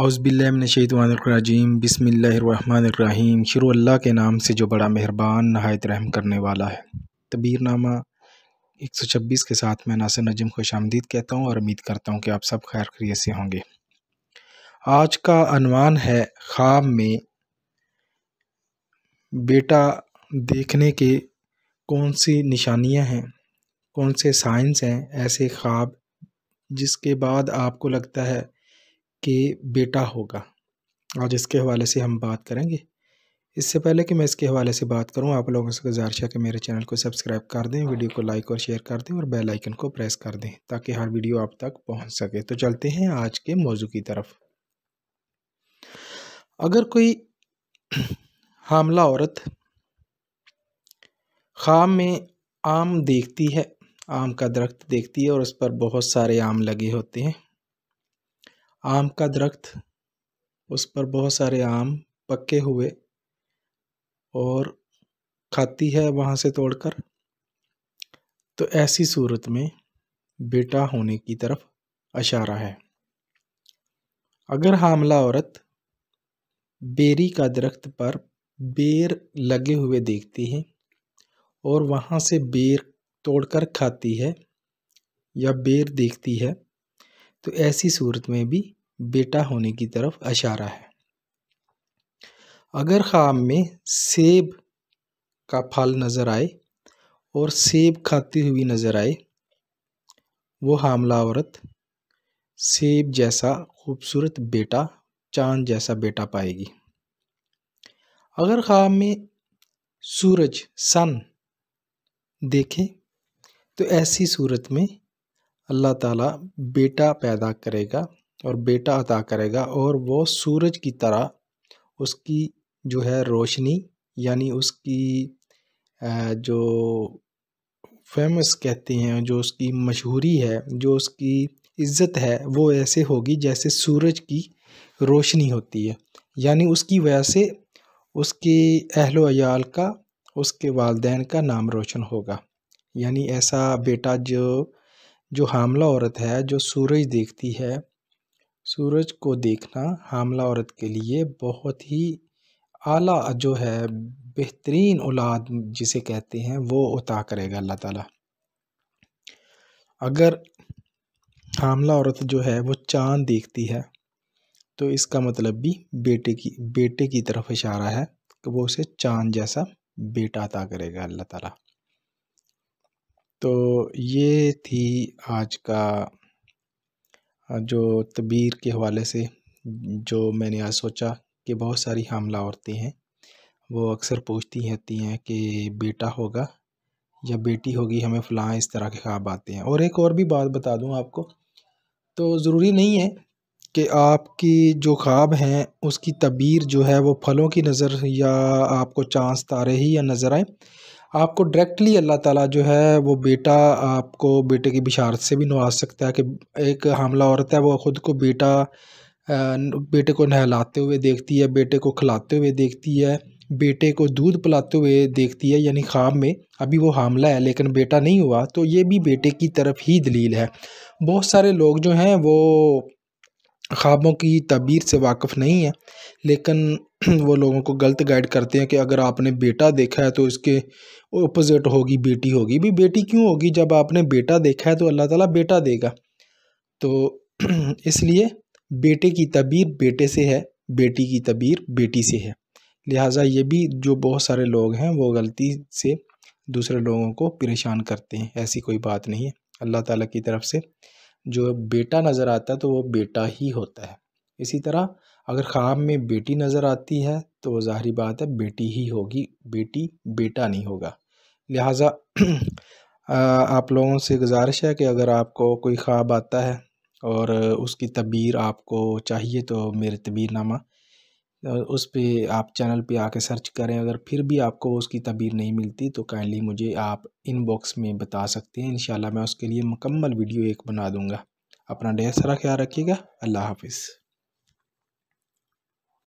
अउज़बिल्लिमिनशैतवानरजीम बिसमीम शुरू अल्लाह के नाम से जो बड़ा मेहरबान नहायत रहम करने वाला है तबीर नामा एक सौ छब्बीस के साथ मैं नासिर नजम खुश आमदीद कहता हूँ और उम्मीद करता हूँ कि आप सब खैर खरीत से होंगे आज का अनवान है ख्वाब में बेटा देखने के कौन सी निशानियाँ हैं कौन से साइंस हैं ऐसे ख्वाब जिसके बाद आपको लगता है के बेटा होगा आज इसके हवाले से हम बात करेंगे इससे पहले कि मैं इसके हवाले से बात करूं आप लोगों से गुजारिश है कि मेरे चैनल को सब्सक्राइब कर दें वीडियो को लाइक और शेयर कर दें और बेल आइकन को प्रेस कर दें ताकि हर वीडियो आप तक पहुंच सके तो चलते हैं आज के मौजू की तरफ अगर कोई हामला औरत खाम में आम देखती है आम का दरख्त देखती है और उस पर बहुत सारे आम लगे होते हैं आम का दरख्त उस पर बहुत सारे आम पके हुए और खाती है वहाँ से तोड़कर तो ऐसी सूरत में बेटा होने की तरफ अशारा है अगर हामला औरत बेरी का दरख्त पर बेर लगे हुए देखती है और वहाँ से बेर तोड़कर खाती है या बेर देखती है तो ऐसी सूरत में भी बेटा होने की तरफ इशारा है अगर ख़्वाब में सेब का फल नज़र आए और सेब खाती हुई नज़र आए वो हामला औरत सेब जैसा खूबसूरत बेटा चांद जैसा बेटा पाएगी अगर ख्वाब में सूरज सन देखे तो ऐसी सूरत में अल्लाह ताला बेटा पैदा करेगा और बेटा अदा करेगा और वो सूरज की तरह उसकी जो है रोशनी यानी उसकी जो फेमस कहते हैं जो उसकी मशहूरी है जो उसकी इज़्ज़त है वो ऐसे होगी जैसे सूरज की रोशनी होती है यानी उसकी वजह से उसके अहलोयाल अयाल का उसके वालदेन का नाम रोशन होगा यानी ऐसा बेटा जो जो हामला औरत है जो सूरज देखती है सूरज को देखना हामला औरत के लिए बहुत ही आला जो है बेहतरीन औलाद जिसे कहते हैं वो उता करेगा अल्लाह ताला अगर हामला औरत जो है वो चांद देखती है तो इसका मतलब भी बेटे की बेटे की तरफ इशारा है कि वो उसे चांद जैसा बेटा अता करेगा अल्लाह ताला तो ये थी आज का जो तबीर के हवाले से जो मैंने आज सोचा कि बहुत सारी हमला औरतें हैं वो अक्सर पूछती रहती हैं कि बेटा होगा या बेटी होगी हमें फ़लाँ इस तरह के ख्वाब आते हैं और एक और भी बात बता दूं आपको तो ज़रूरी नहीं है कि आपकी जो ख्वाब हैं उसकी तबीर जो है वो फलों की नज़र या आपको चांस तारे ही या नज़र आए आपको डायरेक्टली अल्लाह ताला जो है वो बेटा आपको बेटे की बिशारत से भी नवाज सकता है कि एक हामला औरत है वो ख़ुद को बेटा बेटे को नहलाते हुए देखती है बेटे को खिलाते हुए देखती है बेटे को दूध पिलाते हुए देखती है यानी ख्वाब में अभी वो हामला है लेकिन बेटा नहीं हुआ तो ये भी बेटे की तरफ ही दलील है बहुत सारे लोग जो हैं वो ख्वाबों की तबीर से वाकफ नहीं है लेकिन वो लोगों को गलत गाइड करते हैं कि अगर आपने बेटा देखा है तो इसके अपोज़िट होगी बेटी होगी भी बेटी क्यों होगी जब आपने बेटा देखा है तो अल्लाह ताला बेटा देगा तो इसलिए बेटे की तबीर बेटे से है बेटी की तबीर बेटी से है लिहाजा ये भी जो बहुत सारे लोग हैं वो गलती से दूसरे लोगों को परेशान करते हैं ऐसी कोई बात नहीं है अल्लाह ताला की तरफ से जो बेटा नज़र आता है तो वो बेटा ही होता है इसी तरह अगर ख़्वाब में बेटी नज़र आती है तो ज़ाहरी बात है बेटी ही होगी बेटी बेटा नहीं होगा लिहाजा आप लोगों से गुजारिश है कि अगर आपको कोई ख्वाब आता है और उसकी तबीर आपको चाहिए तो मेरे तबीरनामा उस पर आप चैनल पे आके सर्च करें अगर फिर भी आपको उसकी तबीर नहीं मिलती तो काइंडली मुझे आप इनबॉक्स में बता सकते हैं इन मैं उसके लिए मुकम्मल वीडियो एक बना दूँगा अपना ढेर सारा ख्याल रखिएगा अल्लाह हाफिज़